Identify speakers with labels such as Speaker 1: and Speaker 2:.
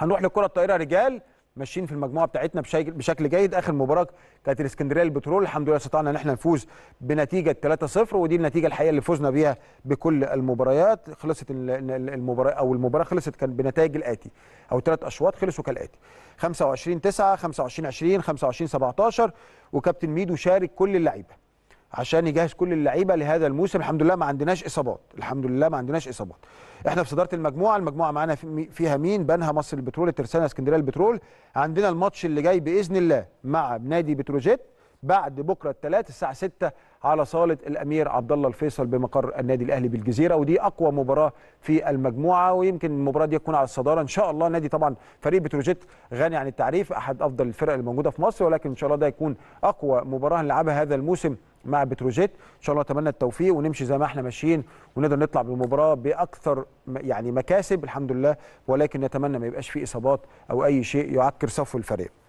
Speaker 1: هنروح لكره الطائره رجال ماشيين في المجموعه بتاعتنا بشكل جيد اخر مباراه كانت الاسكندريه البترول الحمد لله استطعنا ان احنا نفوز بنتيجه 3-0 ودي النتيجه الحقيقه اللي فزنا بيها بكل المباريات خلصت المباراه او المباراه خلصت كان بنتائج الاتي او ثلاث اشواط خلصوا كالاتي 25 9 25 20 25 17 وكابتن ميدو شارك كل اللعيبه عشان يجهز كل اللعيبه لهذا الموسم الحمد لله ما عندناش اصابات الحمد لله ما عندناش اصابات احنا في صداره المجموعه المجموعه معانا فيها مين بنها مصر البترول الترسانه اسكندريه البترول عندنا الماتش اللي جاي باذن الله مع نادي بتروجيت بعد بكره الثلاث الساعه 6 على صاله الامير عبد الله الفيصل بمقر النادي الاهلي بالجزيره ودي اقوى مباراه في المجموعه ويمكن المباراه دي تكون على الصداره ان شاء الله النادي طبعا فريق بتروجيت غني عن التعريف احد افضل الفرق الموجوده في مصر ولكن ان شاء الله ده يكون اقوى مباراه نلعبها هذا الموسم مع بتروجيت ان شاء الله اتمنى التوفيق ونمشي زي ما احنا ماشيين ونقدر نطلع بالمباراه باكثر يعني مكاسب الحمد لله ولكن نتمنى ما يبقاش في اصابات او اي شيء يعكر صفو الفريق